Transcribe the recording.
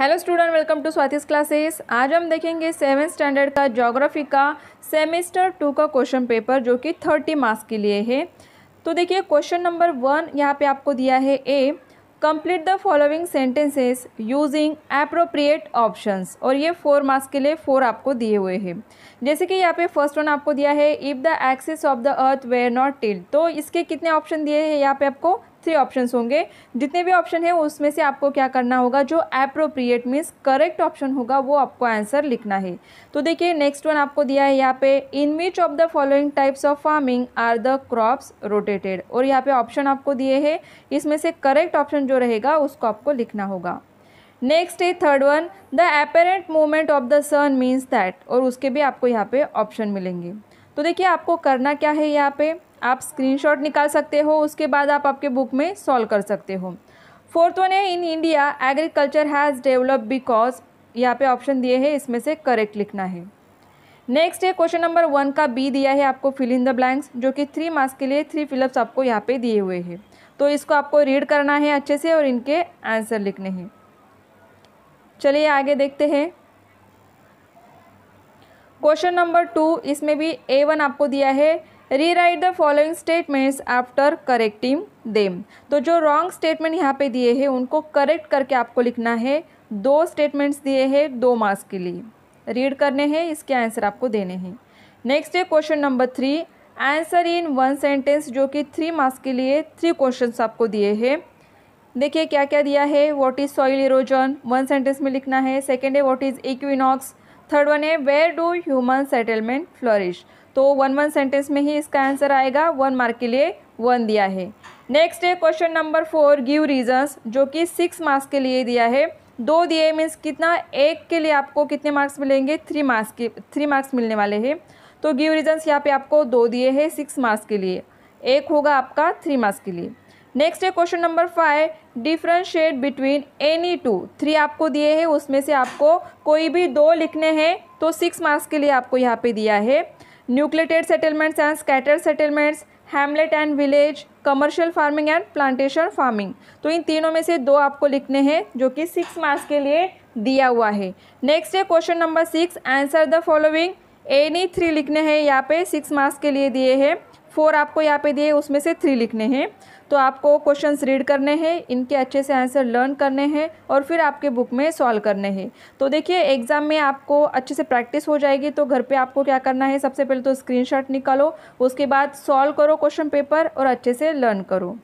hello student welcome to Swati's classes आज हम देखेंगे सेवन स्टैंडर्ड का ज्योग्राफी का सेमेस्टर टू का क्वेश्चन पेपर जो कि थर्टी मार्क्स के लिए है तो देखिए क्वेश्चन नंबर वन यहाँ पे आपको दिया है A complete the following sentences using appropriate options और ये फोर मार्क्स के लिए फोर आपको दिए हुए हैं जैसे कि यहाँ पे फर्स्ट वन आपको दिया है if the axis of the earth were not till तो इसके कितने ऑप्शन दिए हैं यहाँ पे आपको थ्री ऑप्शन होंगे जितने भी ऑप्शन है उसमें से आपको क्या करना होगा जो अप्रोप्रिएट मीन्स करेक्ट ऑप्शन होगा वो आपको आंसर लिखना है तो देखिए नेक्स्ट वन आपको दिया है यहाँ पे in which of the following types of farming are the crops rotated और यहाँ पे ऑप्शन आपको दिए हैं इसमें से करेक्ट ऑप्शन जो रहेगा उसको आपको लिखना होगा नेक्स्ट है third one the apparent movement of the sun means that और उसके भी आपको यहाँ पे ऑप्शन मिलेंगे तो देखिए आपको करना क्या है यहाँ पे आप स्क्रीनशॉट निकाल सकते हो उसके बाद आप आपके बुक में सॉल्व कर सकते हो फोर्थ वन है in India agriculture has develop because यहाँ पे ऑप्शन दिए हैं इसमें से करेक्ट लिखना है नेक्स्ट है क्वेश्चन नंबर वन का बी दिया है आपको फिल इन द ब्लैंक्स जो कि थ्री मार्क्स के लिए थ्री फिलअप्स आपको यहाँ पे दिए हुए हैं तो इसको आपको रीड करना है अच्छे से और इनके आंसर लिखने हैं चलिए आगे देखते हैं क्वेश्चन नंबर टू इसमें भी ए वन आपको दिया है rewrite the following statements after correcting them तो जो रॉन्ग स्टेटमेंट यहाँ पे दिए हैं उनको करेक्ट करके आपको लिखना है दो स्टेटमेंट्स दिए हैं दो मार्क्स के लिए रीड करने हैं इसके आंसर आपको देने हैं नेक्स्ट है question number three answer in one sentence जो कि थ्री मार्क्स के लिए थ्री क्वेश्चन आपको दिए हैं देखिए क्या क्या दिया है what is soil erosion one sentence में लिखना है सेकेंड है what is equinox third one है where do human settlement flourish तो वन वन सेंटेंस में ही इसका आंसर आएगा वन मार्क के लिए वन दिया है नेक्स्ट है question number four give reasons जो कि सिक्स मार्क्स के लिए दिया है दो दिए मीन्स कितना एक के लिए आपको कितने मार्क्स मिलेंगे थ्री मार्क्स के थ्री मार्क्स मिलने वाले हैं तो गिव रीजंस यहाँ पे आपको दो दिए हैं सिक्स मार्क्स के लिए एक होगा आपका थ्री मार्क्स के लिए नेक्स्ट है question number five differentiate between any two three आपको दिए हैं उसमें से आपको कोई भी दो लिखने हैं तो सिक्स मार्क्स के लिए आपको यहाँ पे दिया है nucleated settlements and scatter settlements hamlet and village commercial farming and plantation farming तो इन तीनों में से दो आपको लिखने हैं जो कि सिक्स मार्क्स के लिए दिया हुआ है नेक्स्ट है question number six answer the following any three लिखने हैं यहाँ पे सिक्स मार्क्स के लिए दिए हैं फोर आपको यहाँ पे दिए उसमें से थ्री लिखने हैं तो आपको क्वेश्चंस रीड करने हैं इनके अच्छे से आंसर लर्न करने हैं और फिर आपके बुक में सॉल्व करने हैं तो देखिए एग्ज़ाम में आपको अच्छे से प्रैक्टिस हो जाएगी तो घर पे आपको क्या करना है सबसे पहले तो स्क्रीनशॉट निकालो उसके बाद सॉल्व करो क्वेश्चन पेपर और अच्छे से लर्न करो